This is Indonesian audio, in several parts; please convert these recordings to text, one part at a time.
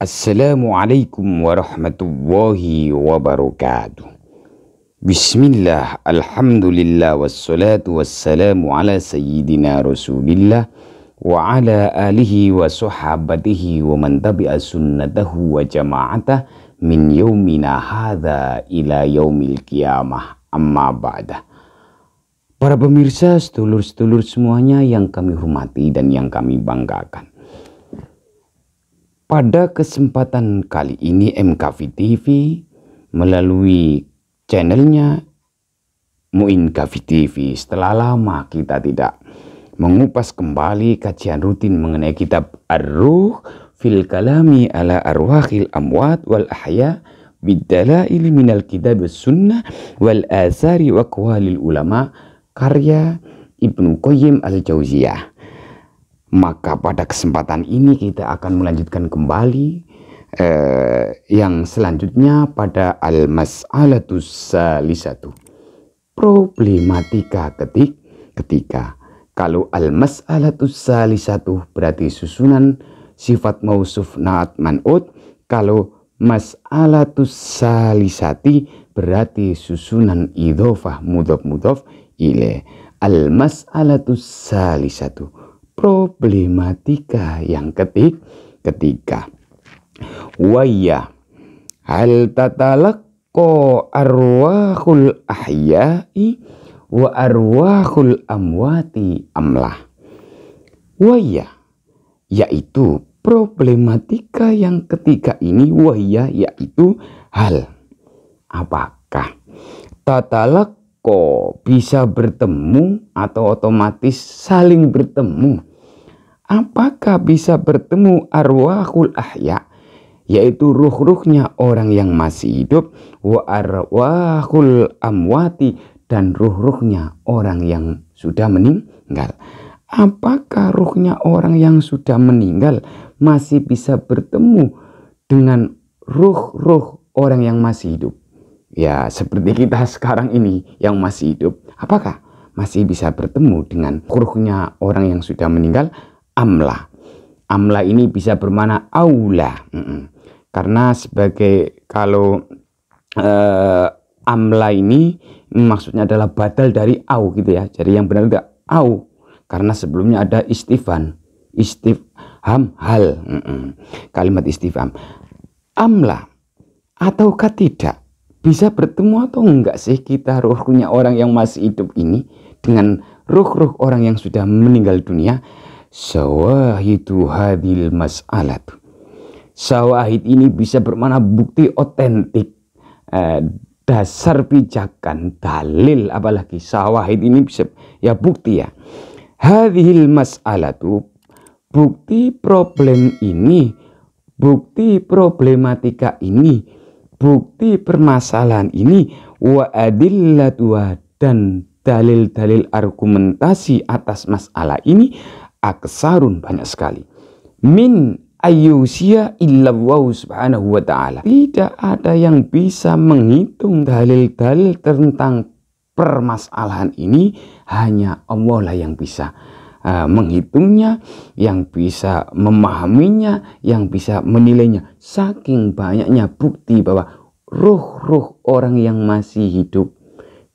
Assalamualaikum warahmatullahi wabarakatuh. Bismillah, alhamdulillah, wassalatu wassalamu ala sayyidina rasulillah wa ala alihi wa sahabatihi wa man tabi'a sunnatahu wa jama'atah min yaumina hadha ila yaumil qiyamah amma ba'dah. Para pemirsa, setulur-setulur semuanya yang kami hormati dan yang kami banggakan. Pada kesempatan kali ini MKV TV melalui channelnya Muin KV TV setelah lama kita tidak mengupas kembali kajian rutin mengenai kitab Ar-Ruh fil kalami ala arwahil amwat wal ahya bidalail minal kitab sunnah wal asari wa ulama karya Ibnu Qayyim al-Jauziyah maka pada kesempatan ini kita akan melanjutkan kembali eh, yang selanjutnya pada al-mas'alatus salisatu problematika ketik ketika kalau al-mas'alatus salisatu berarti susunan sifat mausuf naat man'ud kalau mas'alatus salisati berarti susunan idhofah mudhof mudhof ile al-mas'alatus salisatu problematika yang ketik ketika waya hal ko arwahul ahya'i wa arwahul amwati amlah waya yaitu problematika yang ketiga ini waya yaitu hal apakah tatalaqqa bisa bertemu atau otomatis saling bertemu apakah bisa bertemu arwahul ahya yaitu ruh-ruhnya orang yang masih hidup wa arwahul amwati dan ruh-ruhnya orang yang sudah meninggal apakah ruhnya orang yang sudah meninggal masih bisa bertemu dengan ruh-ruh orang yang masih hidup ya seperti kita sekarang ini yang masih hidup apakah masih bisa bertemu dengan ruhnya orang yang sudah meninggal amla. Amla ini bisa bermana aula. Mm Karena sebagai kalau uh, amla ini maksudnya adalah batal dari au gitu ya. Jadi yang benar enggak au karena sebelumnya ada istifan, istifham hal. Mm Kalimat istifham. Amla ataukah tidak? Bisa bertemu atau enggak sih kita ruhnya orang yang masih hidup ini dengan ruh-ruh orang yang sudah meninggal dunia? syawahidu hadil mas'alat Sawahid ini bisa bermakna bukti otentik eh, dasar pijakan dalil apalagi sawahid ini bisa ya bukti ya masalah mas'alat bukti problem ini bukti problematika ini bukti permasalahan ini wa dan dalil-dalil argumentasi atas masalah ini aksarun banyak sekali. Min ayusia illallah subhanahu wa ta'ala. Tidak ada yang bisa menghitung dalil-dalil tentang permasalahan ini. Hanya Allah lah yang bisa uh, menghitungnya, yang bisa memahaminya, yang bisa menilainya. Saking banyaknya bukti bahwa ruh-ruh orang yang masih hidup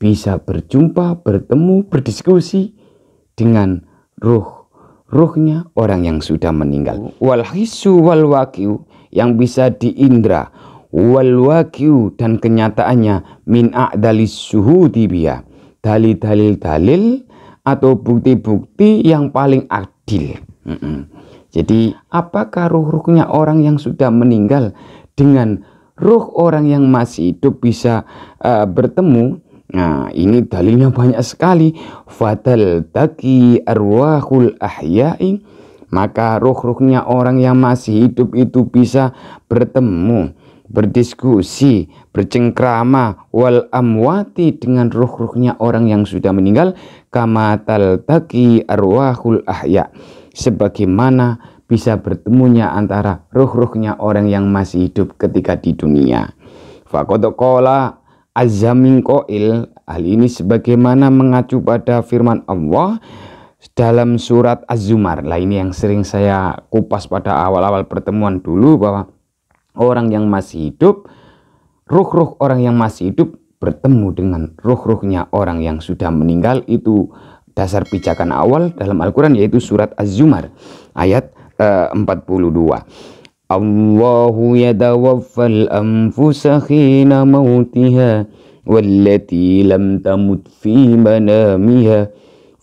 bisa berjumpa, bertemu, berdiskusi dengan ruh ruhnya orang yang sudah meninggal wal hisu wal wakiu yang bisa diindra wal wakiu dan kenyataannya min a'dalis suhu tibia dalil-dalil-dalil atau bukti-bukti yang paling adil mm -mm. jadi apakah ruh-ruhnya orang yang sudah meninggal dengan ruh orang yang masih hidup bisa uh, bertemu Nah, ini dalilnya banyak sekali. Fatal taki arwahul ahya'i. Maka roh-rohnya orang yang masih hidup itu bisa bertemu, berdiskusi, bercengkrama wal amwati dengan roh-rohnya orang yang sudah meninggal Kamatal taki arwahul ahya sebagaimana bisa bertemunya antara ruh-ruhnya orang yang masih hidup ketika di dunia. Fakotokola azamin hal ini sebagaimana mengacu pada firman Allah dalam surat Az-Zumar lah ini yang sering saya kupas pada awal-awal pertemuan dulu bahwa orang yang masih hidup ruh-ruh orang yang masih hidup bertemu dengan ruh-ruhnya orang yang sudah meninggal itu dasar pijakan awal dalam Al-Quran yaitu surat Az-Zumar ayat eh, 42 الله يتوفى الأنفس حين موتها والتي لم تمت في منامها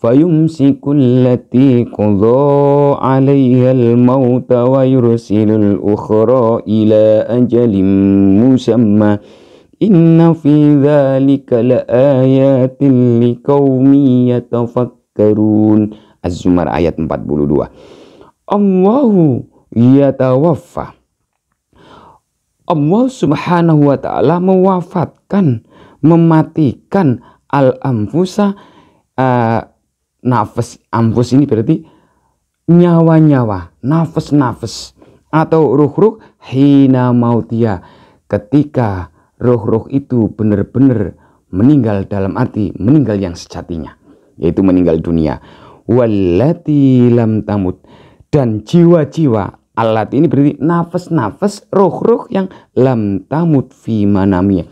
فيمسك التي قضى عليها الموت ويرسل الأخرى إلى أجل مسمى إن في ذلك لآيات لقوم يتفكرون الزمر zumar 42 الله yatawaffa. Allah Subhanahu wa taala mewafatkan, mematikan al-anfusa uh, nafas anfus ini berarti nyawa-nyawa, nafas-nafas atau ruh-ruh hina mautia ketika ruh-ruh itu benar-benar meninggal dalam arti meninggal yang sejatinya yaitu meninggal dunia wallati lam tamut dan jiwa-jiwa alat ini berarti nafas-nafas roh-roh yang lam tamut fi manamia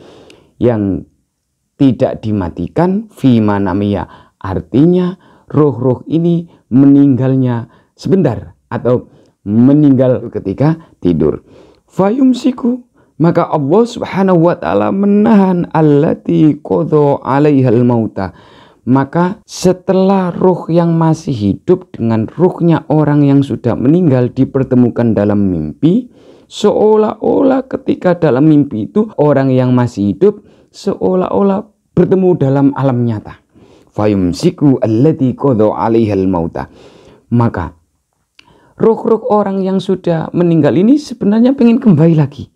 yang tidak dimatikan fi manamia artinya roh-roh ini meninggalnya sebentar atau meninggal ketika tidur fayumsiku maka Allah subhanahu wa ta'ala menahan allati qadha alaihal mauta maka setelah ruh yang masih hidup dengan ruhnya orang yang sudah meninggal dipertemukan dalam mimpi, seolah-olah ketika dalam mimpi itu orang yang masih hidup seolah-olah bertemu dalam alam nyata. Fayumsiku alladhi mauta. Maka ruh-ruh orang yang sudah meninggal ini sebenarnya ingin kembali lagi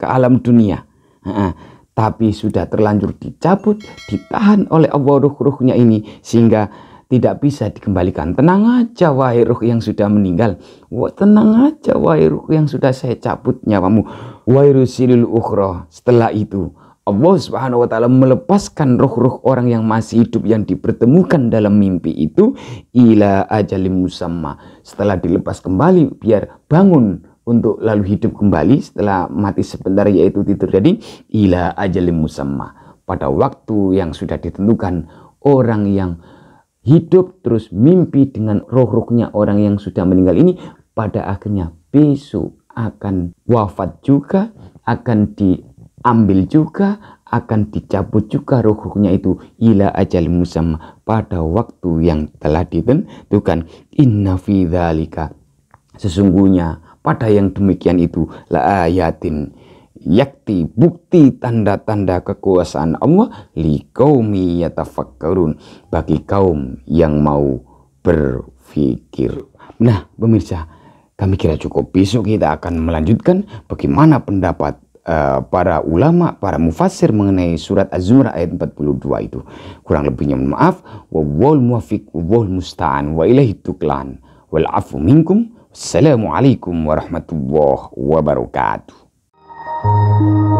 ke alam dunia tapi sudah terlanjur dicabut, ditahan oleh Allah ruh-ruhnya ini sehingga tidak bisa dikembalikan. Tenang aja wahai ruh yang sudah meninggal. Wah, tenang aja wahai ruh yang sudah saya cabut nyawamu. Wahai rusilul ukhra. Setelah itu Allah Subhanahu wa taala melepaskan ruh-ruh orang yang masih hidup yang dipertemukan dalam mimpi itu ila ajalim musamma. Setelah dilepas kembali biar bangun untuk lalu hidup kembali setelah mati sebentar yaitu tidur jadi ila ajalim musamma pada waktu yang sudah ditentukan orang yang hidup terus mimpi dengan roh-rohnya orang yang sudah meninggal ini pada akhirnya besok akan wafat juga akan diambil juga akan dicabut juga roh rohnya itu ila ajal musamma pada waktu yang telah ditentukan inna fi sesungguhnya pada yang demikian itu la ayatin yakti bukti tanda-tanda kekuasaan Allah li kaumi yatafakkarun bagi kaum yang mau berfikir. Nah, pemirsa, kami kira cukup. Besok kita akan melanjutkan bagaimana pendapat uh, para ulama, para mufasir mengenai surat Az-Zumar ayat 42 itu. Kurang lebihnya mohon maaf. Wa wal wa wal musta'an wa ilahi tuklan. Wal afu minkum السلام عليكم ورحمة الله وبركاته. Thank you.